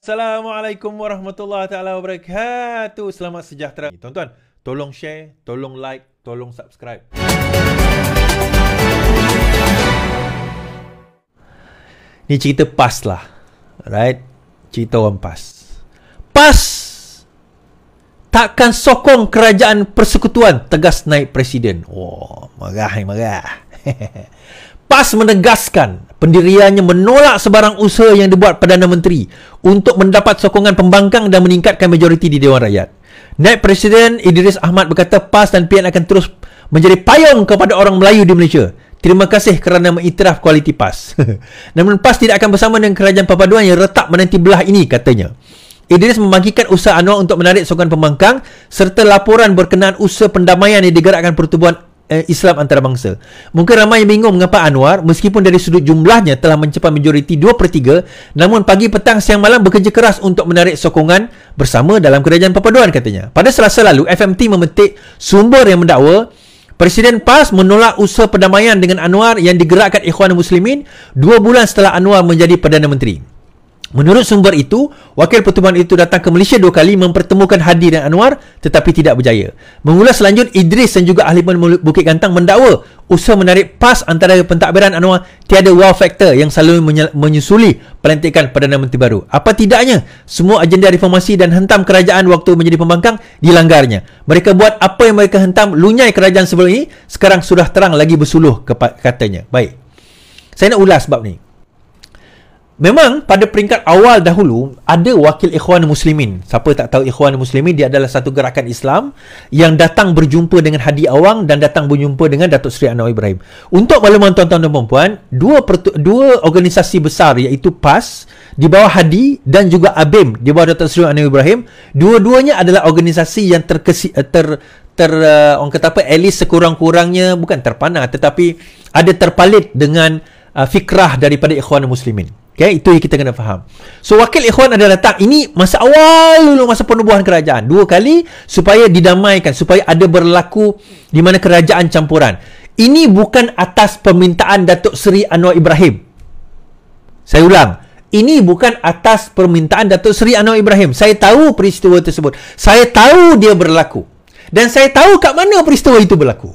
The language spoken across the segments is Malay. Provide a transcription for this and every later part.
Assalamualaikum warahmatullahi taala wabarakatuh. Selamat sejahtera. Tuan-tuan, tolong share, tolong like, tolong subscribe. Ni cerita pas lah. Right? Cerita orang pas. Pas takkan sokong kerajaan persekutuan tegas naik presiden. Wah, oh, marah ni marah. PAS menegaskan pendiriannya menolak sebarang usaha yang dibuat Perdana Menteri untuk mendapat sokongan pembangkang dan meningkatkan majoriti di Dewan Rakyat. Naib Presiden Idris Ahmad berkata PAS dan PN akan terus menjadi payung kepada orang Melayu di Malaysia. Terima kasih kerana mengiktiraf kualiti PAS. Namun PAS tidak akan bersama dengan kerajaan perpaduan yang retak menanti belah ini katanya. Idris membagikan usaha Anwar untuk menarik sokongan pembangkang serta laporan berkenaan usaha pendamaian yang digerakkan pertubuhan eh, Islam antarabangsa. Mungkin ramai yang bingung mengapa Anwar meskipun dari sudut jumlahnya telah mencapai majoriti 2 per 3 namun pagi petang siang malam bekerja keras untuk menarik sokongan bersama dalam kerajaan perpaduan katanya. Pada selasa lalu FMT memetik sumber yang mendakwa Presiden PAS menolak usaha perdamaian dengan Anwar yang digerakkan Ikhwan Muslimin dua bulan setelah Anwar menjadi Perdana Menteri. Menurut sumber itu, wakil pertubuhan itu datang ke Malaysia dua kali mempertemukan Hadi dan Anwar tetapi tidak berjaya. Mengulas selanjut, Idris dan juga ahli Bukit Gantang mendakwa usaha menarik PAS antara pentadbiran Anwar tiada wow factor yang selalu menyusuli pelantikan Perdana Menteri baru. Apa tidaknya, semua agenda reformasi dan hentam kerajaan waktu menjadi pembangkang dilanggarnya. Mereka buat apa yang mereka hentam lunyai kerajaan sebelum ini, sekarang sudah terang lagi bersuluh katanya. Baik, saya nak ulas sebab ni memang pada peringkat awal dahulu ada wakil ikhwan muslimin siapa tak tahu ikhwan muslimin dia adalah satu gerakan Islam yang datang berjumpa dengan Hadi Awang dan datang berjumpa dengan Datuk Seri Anwar Ibrahim untuk maklumat tuan-tuan dan puan-puan dua, dua organisasi besar iaitu PAS di bawah Hadi dan juga ABIM di bawah Datuk Seri Anwar Ibrahim dua-duanya adalah organisasi yang terkesi, eh, ter, ter uh, orang kata apa at least sekurang-kurangnya bukan terpana tetapi ada terpalit dengan uh, fikrah daripada ikhwan muslimin Okay, itu yang kita kena faham. So, wakil ikhwan adalah tak Ini masa awal dulu, masa penubuhan kerajaan. Dua kali supaya didamaikan, supaya ada berlaku di mana kerajaan campuran. Ini bukan atas permintaan Datuk Seri Anwar Ibrahim. Saya ulang. Ini bukan atas permintaan Datuk Seri Anwar Ibrahim. Saya tahu peristiwa tersebut. Saya tahu dia berlaku. Dan saya tahu kat mana peristiwa itu berlaku.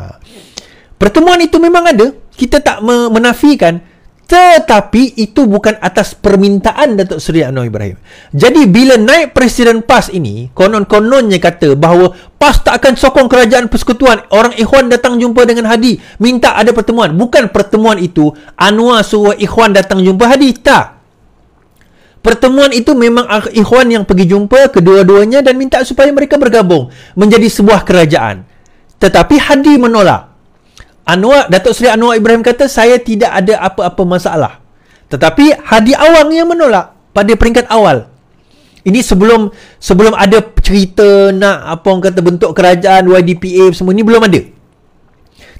Pertemuan itu memang ada. Kita tak menafikan. Tetapi itu bukan atas permintaan Datuk Seri Anwar Ibrahim. Jadi bila naik Presiden PAS ini, konon-kononnya kata bahawa PAS tak akan sokong kerajaan persekutuan. Orang Ikhwan datang jumpa dengan Hadi. Minta ada pertemuan. Bukan pertemuan itu Anwar suruh Ikhwan datang jumpa Hadi. Tak. Pertemuan itu memang Ikhwan yang pergi jumpa kedua-duanya dan minta supaya mereka bergabung menjadi sebuah kerajaan. Tetapi Hadi menolak. Anwar Datuk Seri Anwar Ibrahim kata saya tidak ada apa-apa masalah. Tetapi Hadi Awang yang menolak pada peringkat awal. Ini sebelum sebelum ada cerita nak apa orang kata bentuk kerajaan YDPA semua ni belum ada.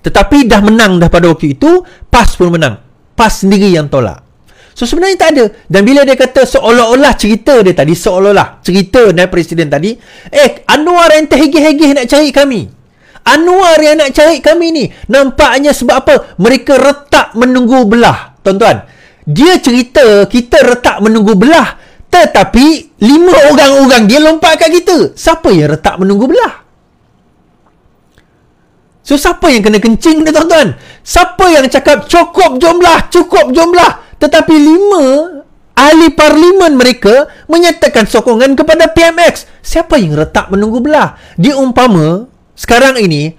Tetapi dah menang dah pada waktu itu, PAS pun menang. PAS sendiri yang tolak. So sebenarnya tak ada. Dan bila dia kata seolah-olah cerita dia tadi, seolah-olah cerita naik presiden tadi, eh Anwar yang hege-hege nak cari kami. Anwar yang nak cari kami ni Nampaknya sebab apa Mereka retak menunggu belah Tuan-tuan Dia cerita kita retak menunggu belah Tetapi Lima orang-orang dia lompat kat kita Siapa yang retak menunggu belah So siapa yang kena kencing ni tuan-tuan Siapa yang cakap cukup jumlah Cukup jumlah Tetapi lima Ahli parlimen mereka menyatakan sokongan kepada PMX. Siapa yang retak menunggu belah? Dia umpama, sekarang ini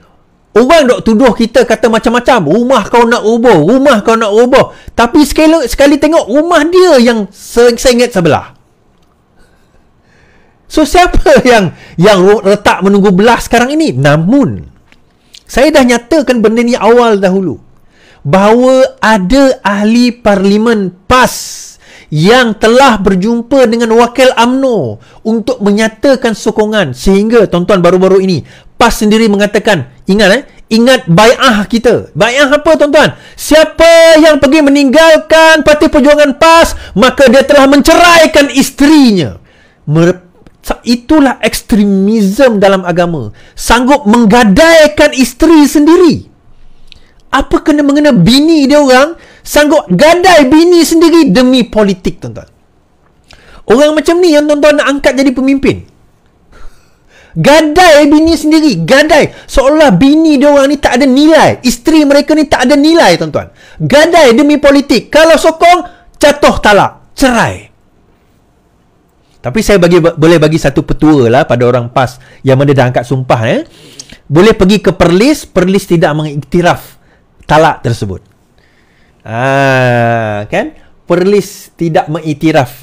orang dok tuduh kita kata macam-macam rumah kau nak ubah rumah kau nak ubah tapi sekali sekali tengok rumah dia yang sengit sebelah so siapa yang yang letak menunggu belah sekarang ini namun saya dah nyatakan benda ni awal dahulu bahawa ada ahli parlimen PAS yang telah berjumpa dengan wakil AMNO untuk menyatakan sokongan sehingga tuan-tuan baru-baru ini PAS sendiri mengatakan ingat eh ingat bayah kita bayah apa tuan-tuan siapa yang pergi meninggalkan parti perjuangan PAS maka dia telah menceraikan isterinya Mer- itulah ekstremisme dalam agama sanggup menggadaikan isteri sendiri apa kena mengena bini dia orang sanggup gadai bini sendiri demi politik tuan-tuan orang macam ni yang tuan-tuan nak angkat jadi pemimpin gadai bini sendiri gadai seolah bini dia orang ni tak ada nilai isteri mereka ni tak ada nilai tuan-tuan gadai demi politik kalau sokong jatuh talak cerai tapi saya bagi boleh bagi satu petua lah pada orang PAS yang mana dah angkat sumpah eh. Boleh pergi ke Perlis, Perlis tidak mengiktiraf talak tersebut. Ah, kan? Perlis tidak mengiktiraf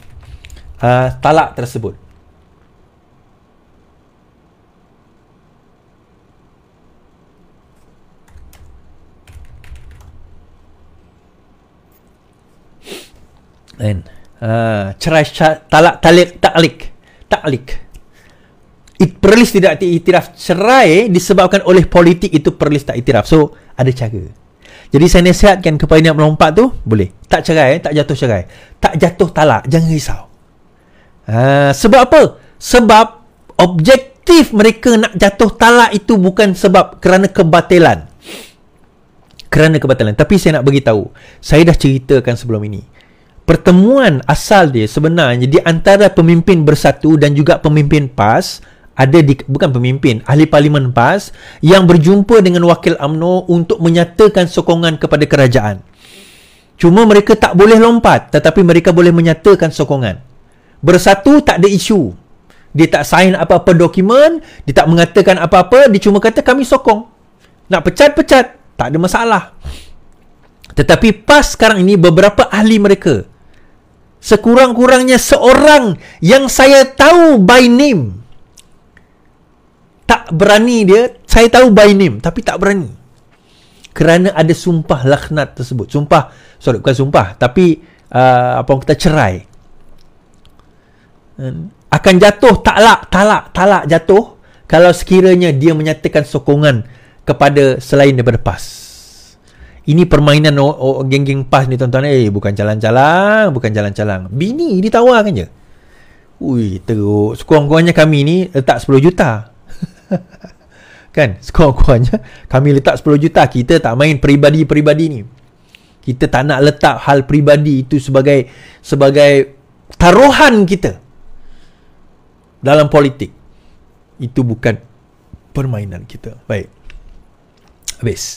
uh, talak tersebut. Then, kan? uh, ah, cerai talak talik taklik taklik It, perlis tidak diiktiraf cerai disebabkan oleh politik itu perlis tak iktiraf so ada cara jadi saya nasihatkan kepada yang melompat tu, boleh. Tak cerai, tak jatuh cerai. Tak jatuh talak, jangan risau. Uh, sebab apa? Sebab objektif mereka nak jatuh talak itu bukan sebab kerana kebatilan. Kerana kebatalan. Tapi saya nak bagi tahu, saya dah ceritakan sebelum ini. Pertemuan asal dia sebenarnya di antara pemimpin bersatu dan juga pemimpin PAS, ada di bukan pemimpin ahli parlimen PAS yang berjumpa dengan wakil AMNO untuk menyatakan sokongan kepada kerajaan. Cuma mereka tak boleh lompat tetapi mereka boleh menyatakan sokongan. Bersatu tak ada isu. Dia tak sign apa-apa dokumen, dia tak mengatakan apa-apa, dia cuma kata kami sokong. Nak pecat-pecat, tak ada masalah. Tetapi PAS sekarang ini beberapa ahli mereka sekurang-kurangnya seorang yang saya tahu by name tak berani dia saya tahu by name tapi tak berani kerana ada sumpah laknat tersebut sumpah sorry bukan sumpah tapi uh, apa kata cerai akan jatuh talak talak talak jatuh kalau sekiranya dia menyatakan sokongan kepada selain daripada PAS ini permainan geng-geng PAS ni tuan-tuan eh bukan calang-calang bukan calang-calang bini ditawarkan je Ui, teruk. Sekurang-kurangnya kami ni letak 10 juta. kan sekurang-kurangnya kami letak 10 juta kita tak main peribadi-peribadi ni kita tak nak letak hal peribadi itu sebagai sebagai taruhan kita dalam politik itu bukan permainan kita baik habis